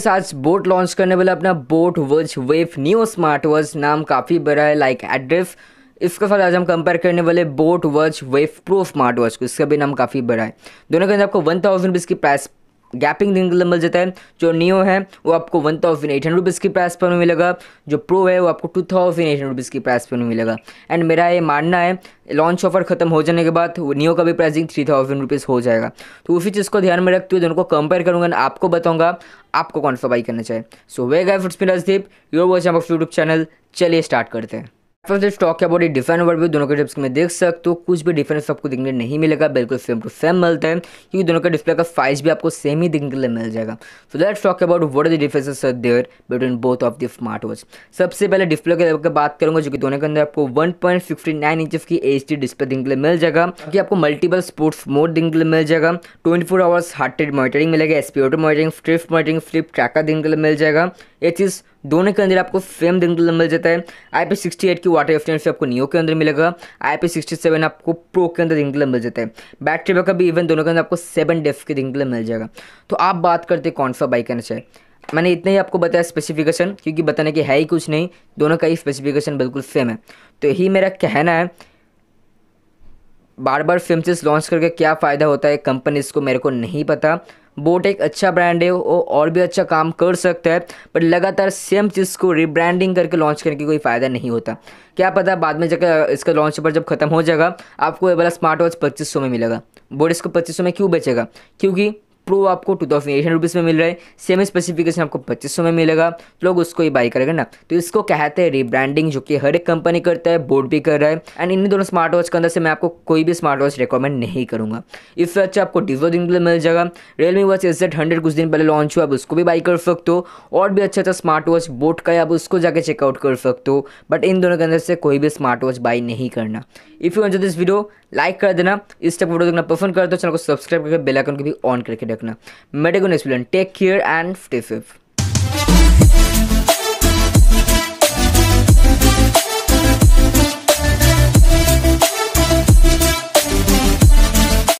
साथ boat launch करने वाला अपना boAt watch wave new smart watch नाम काफ़ी बड़ा है लाइक एड्रेस इसके साथ आज हम कंपेयर करने वाले boAt watch wave pro smart watch को इसका भी नाम काफ़ी बड़ा है दोनों के अंदर आपको वन थाउजेंड की प्राइस गैपिंग देखने के मिल जाता है जो नियो है वो आपको one thousand eight hundred rupees की प्राइस पर मिलेगा जो प्रो है वो आपको two thousand eight hundred rupees की प्राइस पर मिलेगा एंड मेरा ये मानना है लॉन्च ऑफर खत्म हो जाने के बाद नियो का भी प्राइसिंग थ्री थाउजेंड रुपीज़ हो जाएगा तो उसी चीज़ को ध्यान में रखते हुए दोनों को कंपेयर करूँगा आपको बताऊँगा आपको कौन सा बाई करना चाहिए सो वे गए फुट्स Mirajdeep your watch YouTube channel चलिए स्टार्ट करते हैं फर्स्ट स्टॉक है बॉडी डिफेंड वर्ड भी दोनों के टिप्स में देख सकते हो कुछ भी डिफरेंस आपको देखने नहीं मिलेगा बिल्कुल सेम टू सेम मिलता है क्योंकि दोनों का डिस्प्ले का साइज भी आपको सेम ही देखने के लिए मिल जाएगा so that stock about what are the difference there between both of the smart watch सबसे पहले डिस्प्ले के बात करूंगा जो कि दोनों के अंदर आपको वन पॉइंट इंच की एच डी डिस्प्ले देखने के लिए मिल जाएगा कि आपको मल्टीपल स्पोर्ट्स मोड देखने के लिए मिल जाएगा twenty four hours heart rate monitoring मिलेगा auto monitoring strip monitoring flip tracker देखने के लिए मिल जाएगा ये चीज़ दोनों के अंदर आपको सेम देखने को मिल जाता है आई पी सिक्सटी एट की वाटर एफिशिएंसी आपको नियो के अंदर मिलेगा आई पी सिक्सटी सेवन आपको प्रो के अंदर देखने को मिल जाता है बैटरी बैकअप भी इवन दोनों के अंदर आपको सेवन डेफ के देखने को मिल जाएगा तो आप बात करते हैं कौन सा बाइक कहना चाहिए मैंने इतना ही आपको बताया स्पेसिफिकेशन क्योंकि बताने की है ही कुछ नहीं दोनों का ही स्पेसिफिकेशन बिल्कुल सेम है तो यही मेरा कहना है बार बार फिल्म लॉन्च करके क्या फ़ायदा होता है कंपनीज़ को मेरे को नहीं पता बोट एक अच्छा ब्रांड है वो और भी अच्छा काम कर सकता है बट लगातार सेम चीज़ को रिब्रांडिंग करके लॉन्च करने की कोई फ़ायदा नहीं होता क्या पता बाद में जब इसका लॉन्च पर जब खत्म हो जाएगा आपको ये वाला स्मार्ट वॉच पच्चीस में मिलेगा बोट इसको पच्चीस में क्यों बेचेगा क्योंकि प्रो आपको two thousand eight hundred rupees में मिल रहा है सेम स्पेसिफिकेशन आपको पच्चीस सौ में मिलेगा तो लोग उसको ही बाई करेगा ना तो इसको कहते हैं रिब्रांडिंग जो कि हर एक कंपनी करता है बोर्ड भी कर रहा है एंड इन दोनों स्मार्ट वॉच के अंदर से मैं आपको कोई भी स्मार्ट वॉच रिकमेंड नहीं करूँगा इससे अच्छा आपको डिजो दिन मिल जाएगा Realme watch S Z hundred कुछ दिन पहले लॉन्च हुआ आप उसको भी बाई कर सकते हो और भी अच्छा अच्छा स्मार्ट वॉच बोट का है आप उसको जाके चेकआउट कर सकते हो बट इन दोनों के अंदर से कोई भी स्मार्ट वॉच बाई नहीं करना if you enjoy this video like कर देना इस टाइप वीडियो देखना पसंद कर दो चैनल को सब्सक्राइब करके बेलाइकन को भी ऑन करके रखना रखना मेडिगोन take care and stay safe